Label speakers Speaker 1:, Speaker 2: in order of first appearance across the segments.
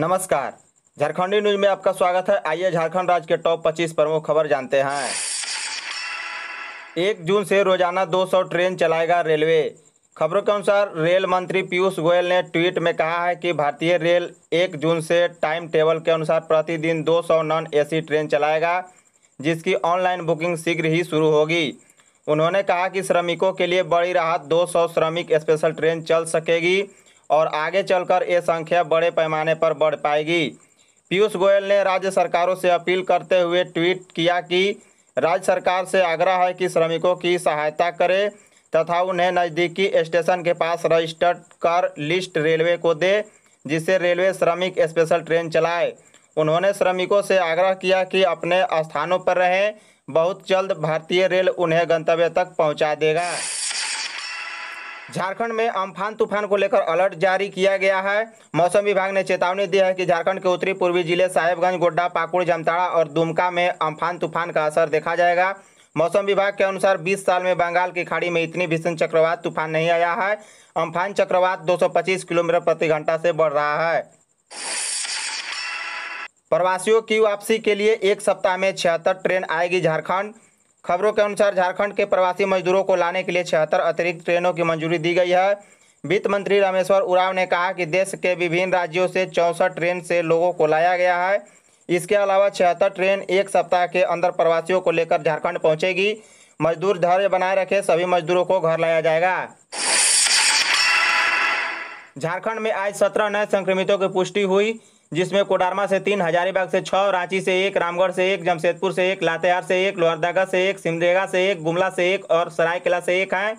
Speaker 1: नमस्कार झारखंडी न्यूज में आपका स्वागत है आइए झारखंड राज्य के टॉप 25 प्रमुख खबर जानते हैं एक जून से रोजाना 200 ट्रेन चलाएगा रेलवे खबरों के अनुसार रेल मंत्री पीयूष गोयल ने ट्वीट में कहा है कि भारतीय रेल एक जून से टाइम टेबल के अनुसार प्रतिदिन 200 नॉन एसी ट्रेन चलाएगा जिसकी ऑनलाइन बुकिंग शीघ्र ही शुरू होगी उन्होंने कहा कि श्रमिकों के लिए बड़ी राहत 200 श्रमिक स्पेशल ट्रेन चल सकेगी और आगे चलकर ये संख्या बड़े पैमाने पर बढ़ पाएगी पीयूष गोयल ने राज्य सरकारों से अपील करते हुए ट्वीट किया कि राज्य सरकार से आग्रह है कि श्रमिकों की सहायता करे तथा उन्हें नज़दीकी स्टेशन के पास रजिस्टर्ड कर लिस्ट रेलवे को दे जिससे रेलवे श्रमिक स्पेशल ट्रेन चलाए उन्होंने श्रमिकों से आग्रह किया कि अपने स्थानों पर रहें बहुत जल्द भारतीय रेल उन्हें गंतव्य तक पहुंचा देगा झारखंड में अम्फान तूफान को लेकर अलर्ट जारी किया गया है मौसम विभाग ने चेतावनी दी है कि झारखंड के उत्तरी पूर्वी जिले साहेबगंज गोड्डा पाकुड़ जमताड़ा और दुमका में अम्फान तूफान का असर देखा जाएगा मौसम विभाग के अनुसार 20 साल में बंगाल की खाड़ी में इतनी भीषण चक्रवात तूफान नहीं आया है अम्फान चक्रवात दो किलोमीटर प्रति घंटा से बढ़ रहा है प्रवासियों की वापसी के लिए एक सप्ताह में छिहत्तर ट्रेन आएगी झारखंड खबरों के अनुसार झारखंड के प्रवासी मजदूरों को लाने के लिए छिहत्तर अतिरिक्त ट्रेनों की मंजूरी दी गई है वित्त मंत्री रामेश्वर उराव ने कहा कि देश के विभिन्न राज्यों से चौंसठ ट्रेन से लोगों को लाया गया है इसके अलावा छिहत्तर ट्रेन एक सप्ताह के अंदर प्रवासियों को लेकर झारखंड पहुंचेगी मजदूर धैर्य बनाए रखे सभी मजदूरों को घर लाया जाएगा झारखंड में आज सत्रह नए संक्रमितों की पुष्टि हुई जिसमें कोडारमा से तीन हजारीबाग से छह रांची से एक रामगढ़ से एक जमशेदपुर से एक लातेहार से एक लोहरदगा से एक सिमरेगा से एक गुमला से एक और सरायकेला से एक है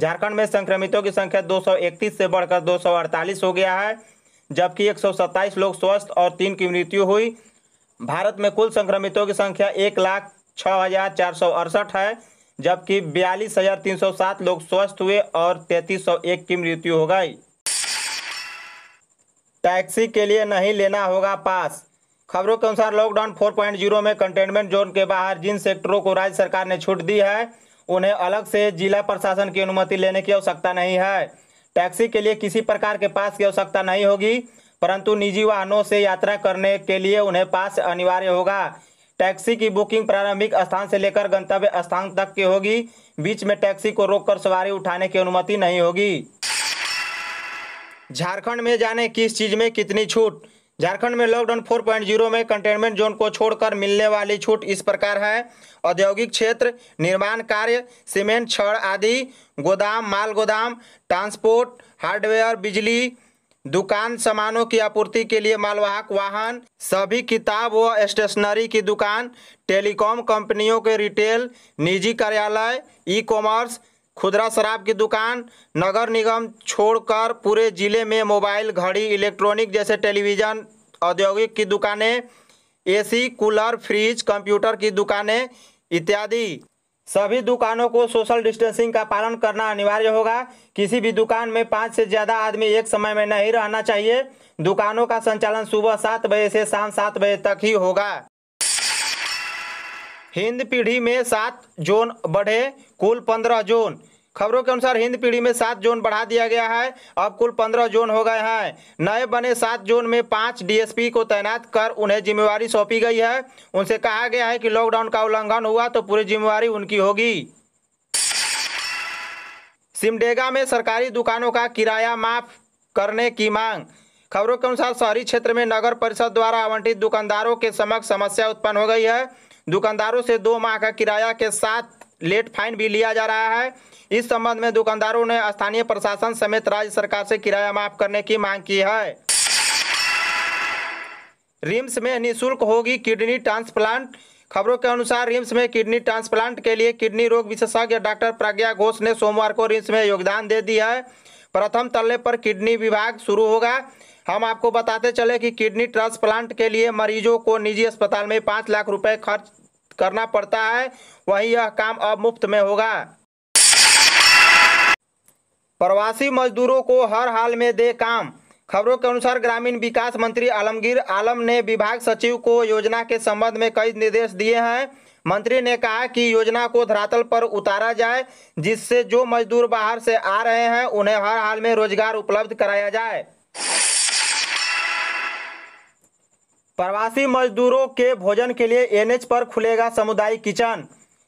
Speaker 1: झारखंड में संक्रमितों की संख्या 231 से बढ़कर 248 हो गया है जबकि 127 लोग स्वस्थ और तीन की मृत्यु हुई भारत में कुल संक्रमितों की संख्या एक लाख छः हजार चार सौ अड़सठ है जबकि बयालीस हजार तीन सौ सात लोग स्वस्थ हुए और तैंतीस सौ एक की मृत्यु हो गई टैक्सी के लिए नहीं लेना होगा पास खबरों के अनुसार लॉकडाउन 4.0 में कंटेनमेंट जोन के बाहर जिन सेक्टरों को राज्य सरकार ने छूट दी है उन्हें अलग से जिला प्रशासन की अनुमति लेने की आवश्यकता नहीं है टैक्सी के लिए किसी प्रकार के पास की आवश्यकता नहीं होगी परंतु निजी वाहनों से यात्रा करने के लिए उन्हें पास अनिवार्य होगा टैक्सी की बुकिंग प्रारंभिक स्थान से लेकर गंतव्य स्थान तक की होगी बीच में टैक्सी को रोककर सवारी उठाने की अनुमति नहीं होगी झारखंड में जाने किस चीज़ में कितनी छूट झारखंड में लॉकडाउन 4.0 में कंटेनमेंट जोन को छोड़कर मिलने वाली छूट इस प्रकार है औद्योगिक क्षेत्र निर्माण कार्य सीमेंट छड़ आदि गोदाम माल गोदाम ट्रांसपोर्ट हार्डवेयर बिजली दुकान सामानों की आपूर्ति के लिए मालवाहक वाहन सभी किताब व स्टेशनरी की दुकान टेलीकॉम कंपनियों के रिटेल निजी कार्यालय ई कॉमर्स खुदरा शराब की दुकान नगर निगम छोड़कर पूरे जिले में मोबाइल घड़ी इलेक्ट्रॉनिक जैसे टेलीविज़न औद्योगिक की दुकानें एसी कूलर फ्रिज कंप्यूटर की दुकानें इत्यादि सभी दुकानों को सोशल डिस्टेंसिंग का पालन करना अनिवार्य होगा किसी भी दुकान में पाँच से ज़्यादा आदमी एक समय में नहीं रहना चाहिए दुकानों का संचालन सुबह सात बजे से शाम सात बजे तक ही होगा हिंद पीढ़ी में सात जोन बढ़े कुल पंद्रह जोन खबरों के अनुसार हिंद पीढ़ी में सात जोन बढ़ा दिया गया है अब कुल पंद्रह जोन हो गए हैं नए बने सात जोन में पांच डीएसपी को तैनात कर उन्हें जिम्मेवारी सौंपी गई है उनसे कहा गया है कि लॉकडाउन का उल्लंघन हुआ तो पूरी जिम्मेवारी उनकी होगी सिमडेगा में सरकारी दुकानों का किराया माफ करने की मांग खबरों के अनुसार शहरी क्षेत्र में नगर परिषद द्वारा आवंटित दुकानदारों के समक्ष समस्या उत्पन्न हो गई है दुकानदारों से दो माह का किराया के साथ लेट फाइन भी लिया जा रहा है इस संबंध में दुकानदारों ने स्थानीय प्रशासन समेत राज्य सरकार से किराया माफ करने की मांग की है रिम्स में निशुल्क होगी किडनी ट्रांसप्लांट खबरों के अनुसार रिम्स में किडनी ट्रांसप्लांट के लिए किडनी रोग विशेषज्ञ डॉक्टर प्रज्ञा घोष ने सोमवार को रिम्स में योगदान दे दिया है प्रथम तल्ले पर किडनी विभाग शुरू होगा हम आपको बताते चले कि किडनी ट्रांसप्लांट के लिए मरीजों को निजी अस्पताल में पाँच लाख रुपए खर्च करना पड़ता है वहीं यह काम अब मुफ्त में होगा प्रवासी मजदूरों को हर हाल में दे काम खबरों के अनुसार ग्रामीण विकास मंत्री आलमगीर आलम ने विभाग सचिव को योजना के संबंध में कई निर्देश दिए हैं मंत्री ने कहा कि योजना को धरातल पर उतारा जाए जिससे जो मजदूर बाहर से आ रहे हैं उन्हें हर हाल में रोजगार उपलब्ध कराया जाए प्रवासी मजदूरों के भोजन के लिए एनएच पर खुलेगा सामुदायिक किचन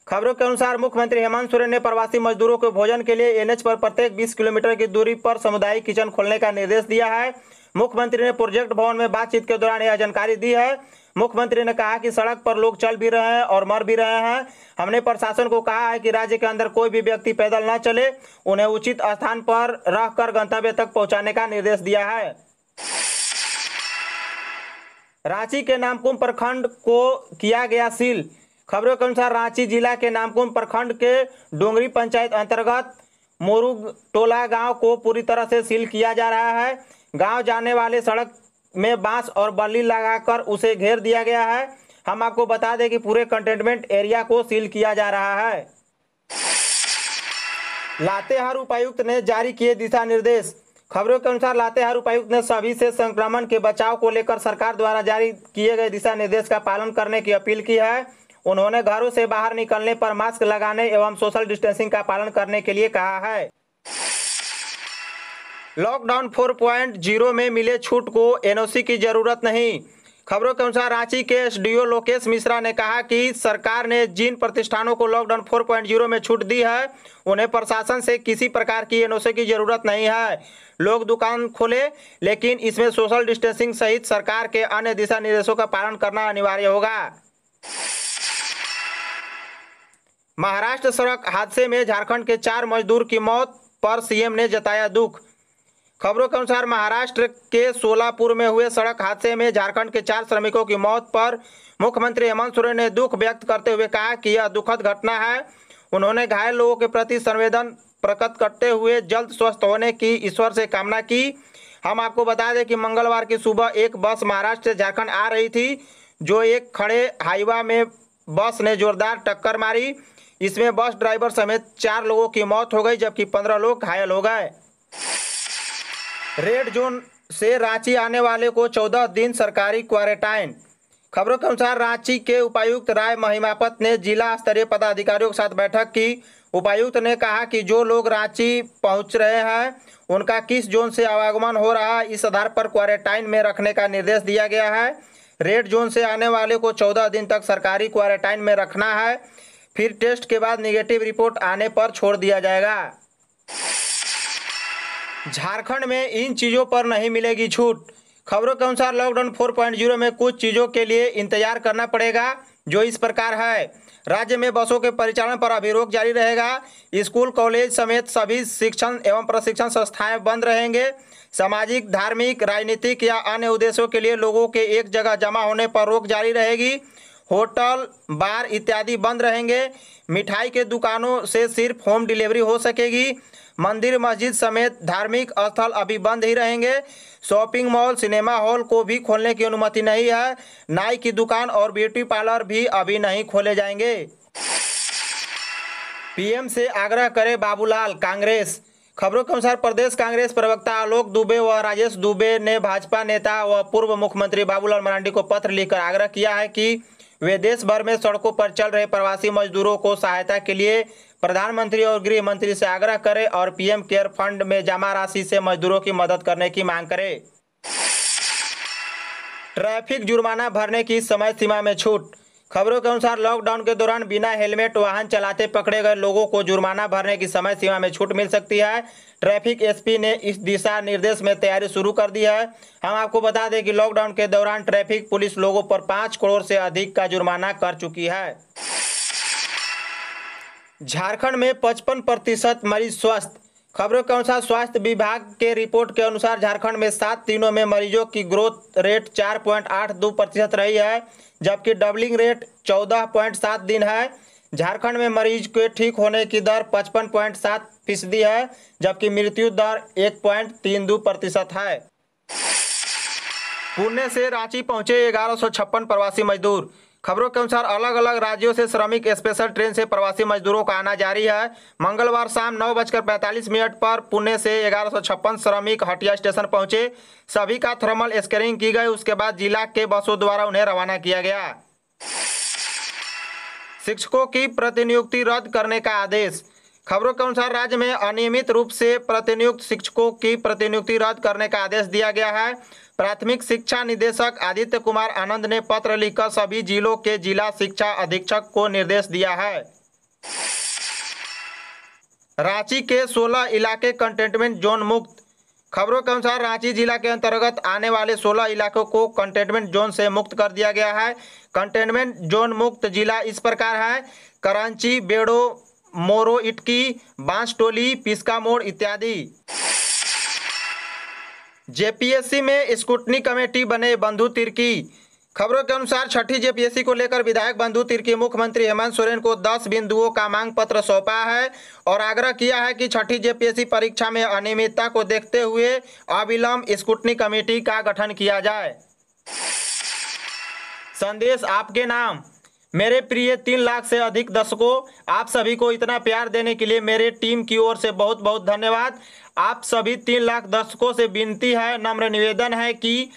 Speaker 1: खबरों के अनुसार मुख्यमंत्री हेमंत सोरेन ने प्रवासी मजदूरों के भोजन के लिए एनएच पर प्रत्येक 20 किलोमीटर की दूरी पर सामुदायिक किचन खोलने का निर्देश दिया है मुख्यमंत्री ने प्रोजेक्ट भवन में बातचीत के दौरान यह जानकारी दी है मुख्यमंत्री ने कहा कि सड़क पर लोग चल भी रहे हैं और मर भी रहे हैं हमने प्रशासन को कहा है कि राज्य के अंदर कोई भी व्यक्ति पैदल न चले उन्हें उचित स्थान पर रहकर गंतव्य तक पहुंचाने का निर्देश दिया है रांची के नामकुम प्रखंड को किया गया सील खबरों के अनुसार रांची जिला के नामकुम प्रखंड के डोंगरी पंचायत अंतर्गत मोरू टोला गांव को पूरी तरह से सील किया जा रहा है गांव जाने वाले सड़क में बांस और बल्ली लगाकर उसे घेर दिया गया है हम आपको बता दें कि पूरे कंटेनमेंट एरिया को सील किया जा रहा है लातेहार उपायुक्त ने जारी किए दिशा निर्देश खबरों के अनुसार लातेहार उपायुक्त ने सभी से संक्रमण के बचाव को लेकर सरकार द्वारा जारी किए गए दिशा निर्देश का पालन करने की अपील की है उन्होंने घरों से बाहर निकलने पर मास्क लगाने एवं सोशल डिस्टेंसिंग का पालन करने के लिए कहा है लॉकडाउन 4.0 में मिले छूट को एनओसी की जरूरत नहीं खबरों के अनुसार रांची के एसडीओ लोकेश मिश्रा ने कहा कि सरकार ने जिन प्रतिष्ठानों को लॉकडाउन 4.0 में छूट दी है उन्हें प्रशासन से किसी प्रकार की एनओसी की जरूरत नहीं है लोग दुकान खोले लेकिन इसमें सोशल डिस्टेंसिंग सहित सरकार के अन्य दिशा निर्देशों का पालन करना अनिवार्य होगा महाराष्ट्र सड़क हादसे में झारखंड के चार मजदूर की मौत पर सीएम ने जताया दुख खबरों के अनुसार महाराष्ट्र के सोलापुर में हुए सड़क हादसे में झारखंड के चार श्रमिकों की मौत पर मुख्यमंत्री हेमंत सोरेन ने दुख व्यक्त करते हुए कहा कि यह दुखद घटना है उन्होंने घायल लोगों के प्रति संवेदन प्रकट करते हुए जल्द स्वस्थ होने की ईश्वर से कामना की हम आपको बता दें कि मंगलवार की सुबह एक बस महाराष्ट्र से झारखंड आ रही थी जो एक खड़े हाईवा में बस ने जोरदार टक्कर मारी इसमें बस ड्राइवर समेत चार लोगों की मौत हो गई जबकि पंद्रह लोग घायल हो गए रेड जोन से रांची आने वाले को चौदह दिन सरकारी क्वारंटाइन खबरों के अनुसार रांची के उपायुक्त राय महिमापत ने जिला स्तरीय पदाधिकारियों के साथ बैठक की उपायुक्त ने कहा कि जो लोग रांची पहुंच रहे हैं उनका किस जोन से आवागमन हो रहा है इस आधार पर क्वारंटाइन में रखने का निर्देश दिया गया है रेड जोन से आने वाले को चौदह दिन तक सरकारी क्वारंटाइन में रखना है फिर टेस्ट के बाद निगेटिव रिपोर्ट आने पर छोड़ दिया जाएगा झारखंड में इन चीज़ों पर नहीं मिलेगी छूट खबरों के अनुसार लॉकडाउन 4.0 में कुछ चीज़ों के लिए इंतजार करना पड़ेगा जो इस प्रकार है राज्य में बसों के परिचालन पर अभी रोक जारी रहेगा स्कूल कॉलेज समेत सभी शिक्षण एवं प्रशिक्षण संस्थाएं बंद रहेंगे सामाजिक धार्मिक राजनीतिक या अन्य उद्देश्यों के लिए लोगों के एक जगह जमा होने पर रोक जारी रहेगी होटल बार इत्यादि बंद रहेंगे मिठाई के दुकानों से सिर्फ होम डिलीवरी हो सकेगी मंदिर मस्जिद समेत धार्मिक स्थल अभी बंद ही रहेंगे शॉपिंग मॉल सिनेमा हॉल को भी खोलने की अनुमति नहीं है नाई की दुकान और ब्यूटी पार्लर भी अभी नहीं खोले जाएंगे पीएम से आग्रह करें बाबूलाल कांग्रेस खबरों के अनुसार प्रदेश कांग्रेस प्रवक्ता आलोक दुबे व राजेश दुबे ने भाजपा नेता व पूर्व मुख्यमंत्री बाबूलाल मरांडी को पत्र लिखकर आग्रह किया है कि वे देश भर में सड़कों पर चल रहे प्रवासी मजदूरों को सहायता के लिए प्रधानमंत्री और गृह मंत्री से आग्रह करें और पीएम केयर फंड में जमा राशि से मजदूरों की मदद करने की मांग करें ट्रैफिक जुर्माना भरने की समय सीमा में छूट खबरों के अनुसार लॉकडाउन के दौरान बिना हेलमेट वाहन चलाते पकड़े गए लोगों को जुर्माना भरने की समय सीमा में छूट मिल सकती है ट्रैफिक एसपी ने इस दिशा निर्देश में तैयारी शुरू कर दी है हम आपको बता दें कि लॉकडाउन के दौरान ट्रैफिक पुलिस लोगों पर पाँच करोड़ से अधिक का जुर्माना कर चुकी है झारखंड में पचपन प्रतिशत मरीज स्वस्थ खबरों के अनुसार स्वास्थ्य विभाग के रिपोर्ट के अनुसार झारखंड में सात दिनों में मरीजों की ग्रोथ रेट 4.82 प्रतिशत रही है जबकि डबलिंग रेट 14.7 दिन है झारखंड में मरीज के ठीक होने की दर 55.7 फीसदी है जबकि मृत्यु दर 1.32 प्रतिशत है पुणे से रांची पहुंचे ग्यारह प्रवासी मजदूर खबरों के अनुसार अलग अलग राज्यों से श्रमिक स्पेशल ट्रेन से प्रवासी मजदूरों का आना जारी है मंगलवार शाम नौ बजकर पैंतालीस मिनट पर पुणे से ग्यारह श्रमिक हटिया स्टेशन पहुंचे सभी का थर्मल स्क्रीनिंग की गई उसके बाद जिला के बसों द्वारा उन्हें रवाना किया गया शिक्षकों की प्रतिनियुक्ति रद्द करने का आदेश खबरों के अनुसार राज्य में अनियमित रूप से प्रतिनियुक्त शिक्षकों की प्रतिनियुक्ति रद्द करने का आदेश दिया गया है प्राथमिक शिक्षा निदेशक आदित्य कुमार आनंद ने पत्र लिखकर सभी जिलों के जिला शिक्षा अधीक्षक को निर्देश दिया है रांची के 16 इलाके कंटेनमेंट जोन मुक्त खबरों के अनुसार रांची जिला के अंतर्गत आने वाले 16 इलाकों को कंटेनमेंट जोन से मुक्त कर दिया गया है कंटेनमेंट जोन मुक्त जिला इस प्रकार है करांची बेड़ो मोरो इटकी बांस टोली पिस्का मोड़ इत्यादि जेपीएससी में स्कूटनी कमेटी बने बंधु तिरकी खबरों के अनुसार छठी जेपीएससी को लेकर विधायक बंधु तिर्की मुख्यमंत्री हेमंत सोरेन को 10 बिंदुओं का मांग पत्र सौंपा है और आग्रह किया है कि छठी जेपीएससी परीक्षा में अनियमितता को देखते हुए अविलंब स्कूटनी कमेटी का गठन किया जाए संदेश आपके नाम मेरे प्रिय तीन लाख से अधिक दर्शकों आप सभी को इतना प्यार देने के लिए मेरे टीम की ओर से बहुत बहुत धन्यवाद आप सभी तीन लाख दर्शकों से विनती है नम्र निवेदन है कि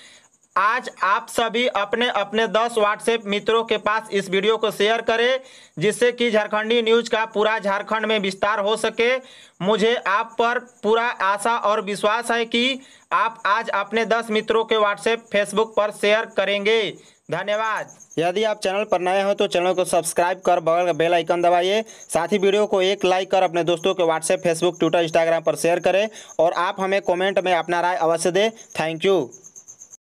Speaker 1: आज आप सभी अपने अपने 10 व्हाट्सएप मित्रों के पास इस वीडियो को शेयर करें जिससे कि झारखंडी न्यूज का पूरा झारखंड में विस्तार हो सके मुझे आप पर पूरा आशा और विश्वास है कि आप आज अपने 10 मित्रों के व्हाट्सएप फेसबुक पर शेयर करेंगे धन्यवाद यदि आप चैनल पर नए हो तो चैनल को सब्सक्राइब कर बगल का बेल आइकन दबाइए साथ ही वीडियो को एक लाइक कर अपने दोस्तों के व्हाट्सएप फेसबुक ट्विटर इंस्टाग्राम पर शेयर करें और आप हमें कमेंट में अपना राय अवश्य दें थैंक यू